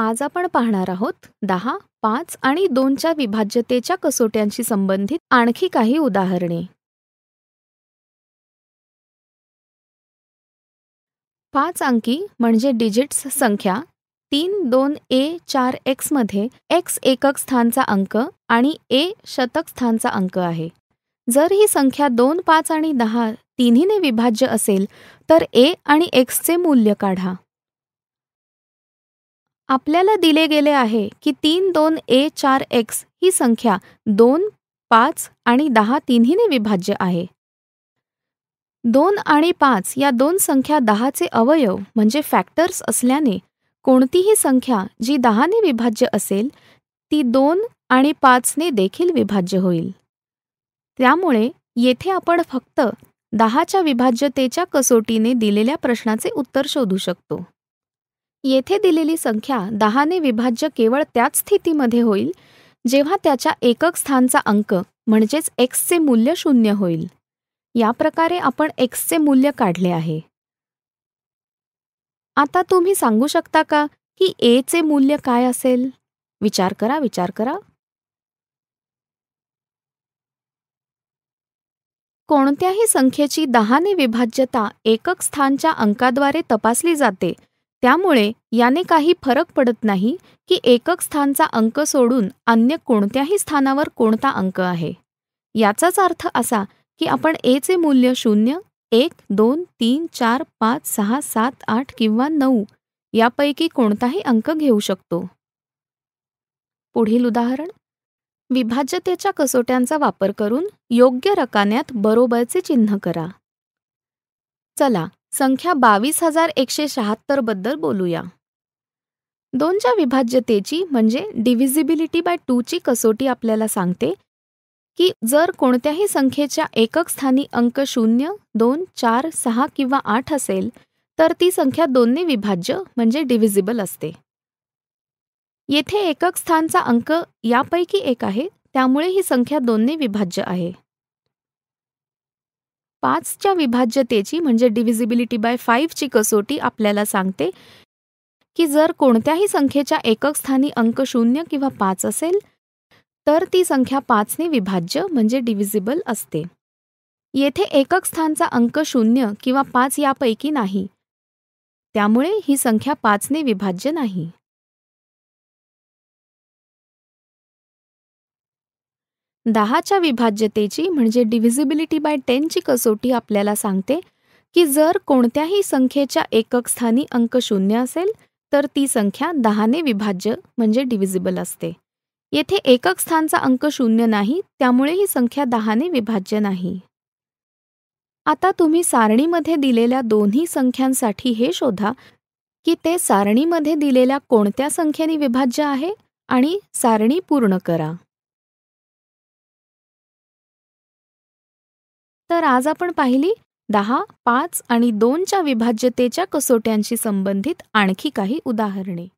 आज आपण पाहणार आहोत दहा पाच आणि दोनच्या विभाज्यतेच्या कसोट्यांशी संबंधित आणखी काही उदाहरणे पाच अंकी म्हणजे डिजिट्स संख्या तीन दोन ए चार एक्समध्ये एक्स एकक स्थानचा अंक आणि ए शतक स्थानचा अंक आहे जर ही संख्या दोन पाच आणि दहा तिन्हीने विभाज्य असेल तर ए आणि एक्सचे मूल्य काढा आपल्याला दिले गेले आहे की तीन दोन ए चार एक्स ही संख्या दोन पाच आणि दहा तिन्हीने विभाज्य आहे दोन आणि पाच या दोन संख्या दहाचे अवयव म्हणजे फॅक्टर्स असल्याने कोणतीही संख्या जी दहाने विभाज्य असेल ती दोन आणि पाचने देखील विभाज्य होईल त्यामुळे येथे आपण फक्त दहाच्या विभाज्यतेच्या कसोटीने दिलेल्या प्रश्नाचे उत्तर शोधू शकतो येथे दिलेली संख्या दहाने विभाज्य केवळ त्याच स्थितीमध्ये होईल जेव्हा त्याच्या एकक स्थानचा अंक म्हणजेच एक्सचे मूल्य शून्य होईल या प्रकारे आपण एक्सचे मूल्य काढले आहे आता तुम्ही सांगू शकता का की एचे मूल्य काय असेल विचार करा विचार करा कोणत्याही संख्येची दहाने विभाज्यता एकक स्थानच्या अंकाद्वारे तपासली जाते त्यामुळे याने काही फरक पडत नाही की एकक स्थानचा अंक सोडून अन्य कोणत्याही स्थानावर कोणता अंक आहे याचाच अर्थ असा की आपण एचे मूल्य शून्य एक दोन तीन चार पाच सहा सात आठ किंवा नऊ यापैकी कोणताही अंक घेऊ शकतो पुढील उदाहरण विभाज्यतेच्या कसोट्यांचा वापर करून योग्य रकान्यात बरोबरचे चिन्ह करा चला संख्या बावीस हजार एकशे शहात्तरबद्दल बोलूया दोनच्या विभाज्यतेची म्हणजे डिव्हिजिबिलिटी बाय टूची कसोटी आपल्याला सांगते की जर कोणत्याही संख्येच्या एकक स्थानी अंक शून्य दोन चार सहा किंवा आठ असेल तर ती संख्या दोन्ही विभाज्य म्हणजे डिव्हिजिबल असते येथे एकक स्थानचा अंक यापैकी एक आहे त्यामुळे ही संख्या दोन्ही विभाज्य आहे पाचच्या विभाज्यतेची म्हणजे डिव्हिजिबिलिटी बाय फाईव्हची कसोटी आपल्याला सांगते की जर कोणत्याही संख्येच्या एकक स्थानी अंक शून्य किंवा पाच असेल तर ती संख्या पाचने विभाज्य म्हणजे डिव्हिजिबल असते येथे एकक स्थानचा अंक शून्य किंवा पाच यापैकी नाही त्यामुळे ही संख्या पाचने विभाज्य नाही दहाच्या विभाज्यतेची म्हणजे डिव्हिजिबिलिटी बाय टेनची कसोटी आपल्याला सांगते की जर कोणत्याही संख्येच्या एकक स्थानी अंक शून्य असेल तर ती संख्या दहाने विभाज्य म्हणजे डिव्हिजिबल असते येथे एकक स्थानचा अंक शून्य नाही त्यामुळे ही संख्या दहाने विभाज्य नाही आता तुम्ही सारणीमध्ये दिलेल्या दोन्ही संख्यांसाठी हे शोधा की ते सारणीमध्ये दिलेल्या कोणत्या संख्येने विभाज्य आहे आणि सारणी पूर्ण करा तर आज आपण पाहिली दहा पाच आणि दोनच्या विभाज्यतेच्या कसोट्यांशी संबंधित आणखी काही उदाहरणे